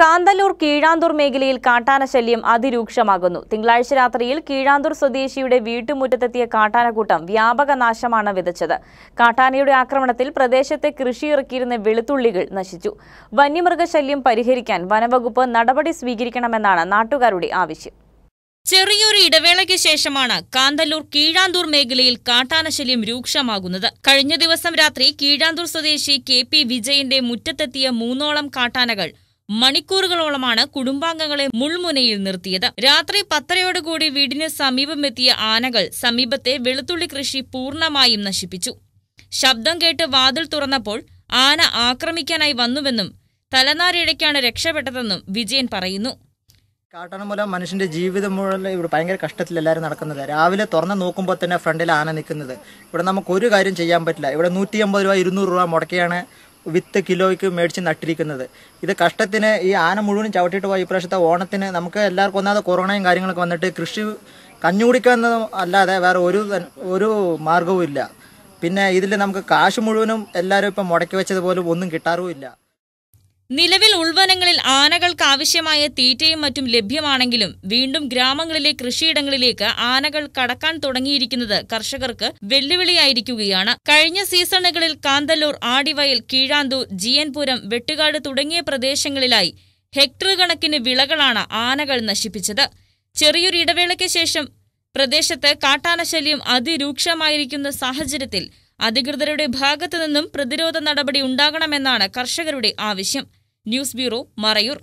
കാന്തല്ലൂർ കീഴാന്തൂർ മേഖലയിൽ കാട്ടാന ശല്യം അതിരൂക്ഷമാകുന്നു തിങ്കളാഴ്ച രാത്രിയിൽ കീഴാന്തൂർ സ്വദേശിയുടെ വീട്ടുമുറ്റത്തെത്തിയ കാട്ടാനക്കൂട്ടം വ്യാപക നാശമാണ് വിതച്ചത് കാട്ടാനയുടെ ആക്രമണത്തിൽ പ്രദേശത്തെ കൃഷിയിറക്കിയിരുന്ന വെളുത്തുള്ളികൾ നശിച്ചു വന്യമൃഗശല്യം പരിഹരിക്കാൻ വനവകുപ്പ് നടപടി സ്വീകരിക്കണമെന്നാണ് നാട്ടുകാരുടെ ആവശ്യം ചെറിയൊരു ഇടവേളയ്ക്ക് ശേഷമാണ് കാന്തല്ലൂർ കീഴാന്തൂർ മേഖലയിൽ കാട്ടാനശല്യം രൂക്ഷമാകുന്നത് കഴിഞ്ഞ ദിവസം രാത്രി കീഴാന്തൂർ സ്വദേശി കെ പി വിജയന്റെ മുറ്റത്തെത്തിയ മൂന്നോളം കാട്ടാനകൾ മണിക്കൂറുകളോളമാണ് കുടുംബാംഗങ്ങളെ മുൾമുനയിൽ നിർത്തിയത് രാത്രി പത്തരയോടുകൂടി വീടിന് സമീപമെത്തിയ ആനകൾ സമീപത്തെ വെളുത്തുള്ളി കൃഷി പൂർണ്ണമായും നശിപ്പിച്ചു ശബ്ദം കേട്ട് വാതിൽ തുറന്നപ്പോൾ ആന ആക്രമിക്കാനായി വന്നുവെന്നും തലനാരിഴയ്ക്കാണ് രക്ഷപ്പെട്ടതെന്നും വിജയൻ പറയുന്നു കാട്ടണം മൂലം മനുഷ്യന്റെ ജീവിതം മുഴുവൻ ഇവിടെ ഭയങ്കര കഷ്ടത്തിൽ എല്ലാവരും നടക്കുന്നത് രാവിലെ തുറന്ന് നോക്കുമ്പോൾ തന്നെ ഫ്രണ്ടിൽ ആന നിൽക്കുന്നത് ഇവിടെ നമുക്ക് ഒരു കാര്യം ചെയ്യാൻ പറ്റില്ല ഇവിടെ നൂറ്റി അമ്പത് രൂപ ഇരുന്നൂറ് രൂപ മുടക്കിയാണ് വിത്ത് കിലോയ്ക്ക് മേടിച്ച് നട്ടിരിക്കുന്നത് ഇത് കഷ്ടത്തിന് ഈ ആന മുഴുവനും ചവിട്ടിയിട്ട് പോയി ഇപ്രാവശ്യത്തെ ഓണത്തിന് നമുക്ക് എല്ലാവർക്കും ഒന്നാമത് കൊറോണയും കാര്യങ്ങളൊക്കെ വന്നിട്ട് കൃഷി കഞ്ഞുകുടിക്കുന്നതും അല്ലാതെ വേറെ ഒരു ഒരു മാർഗവും ഇല്ല പിന്നെ ഇതിൽ നമുക്ക് കാശ് മുഴുവനും എല്ലാവരും ഇപ്പം മുടക്കി വെച്ചതുപോലും ഒന്നും കിട്ടാറുമില്ല നിലവിൽ ഉൾവനങ്ങളിൽ ആനകൾക്ക് ആവശ്യമായ തീറ്റയും മറ്റും ലഭ്യമാണെങ്കിലും വീണ്ടും ഗ്രാമങ്ങളിലെ കൃഷിയിടങ്ങളിലേക്ക് ആനകൾ കടക്കാൻ തുടങ്ങിയിരിക്കുന്നത് കർഷകർക്ക് വെല്ലുവിളിയായിരിക്കുകയാണ് കഴിഞ്ഞ സീസണുകളിൽ കാന്തല്ലൂർ ആടിവയൽ കീഴാന്തൂർ ജിയൻപുരം വെട്ടുകാട് തുടങ്ങിയ പ്രദേശങ്ങളിലായി ഹെക്ടർ കണക്കിന് വിളകളാണ് ആനകൾ നശിപ്പിച്ചത് ചെറിയൊരു ഇടവേളയ്ക്ക് ശേഷം പ്രദേശത്ത് കാട്ടാനശല്യം അതിരൂക്ഷമായിരിക്കുന്ന സാഹചര്യത്തിൽ അധികൃതരുടെ ഭാഗത്തു നിന്നും പ്രതിരോധ നടപടി ഉണ്ടാകണമെന്നാണ് കർഷകരുടെ ആവശ്യം ന്യൂസ് ബ്യൂറോ മറയൂർ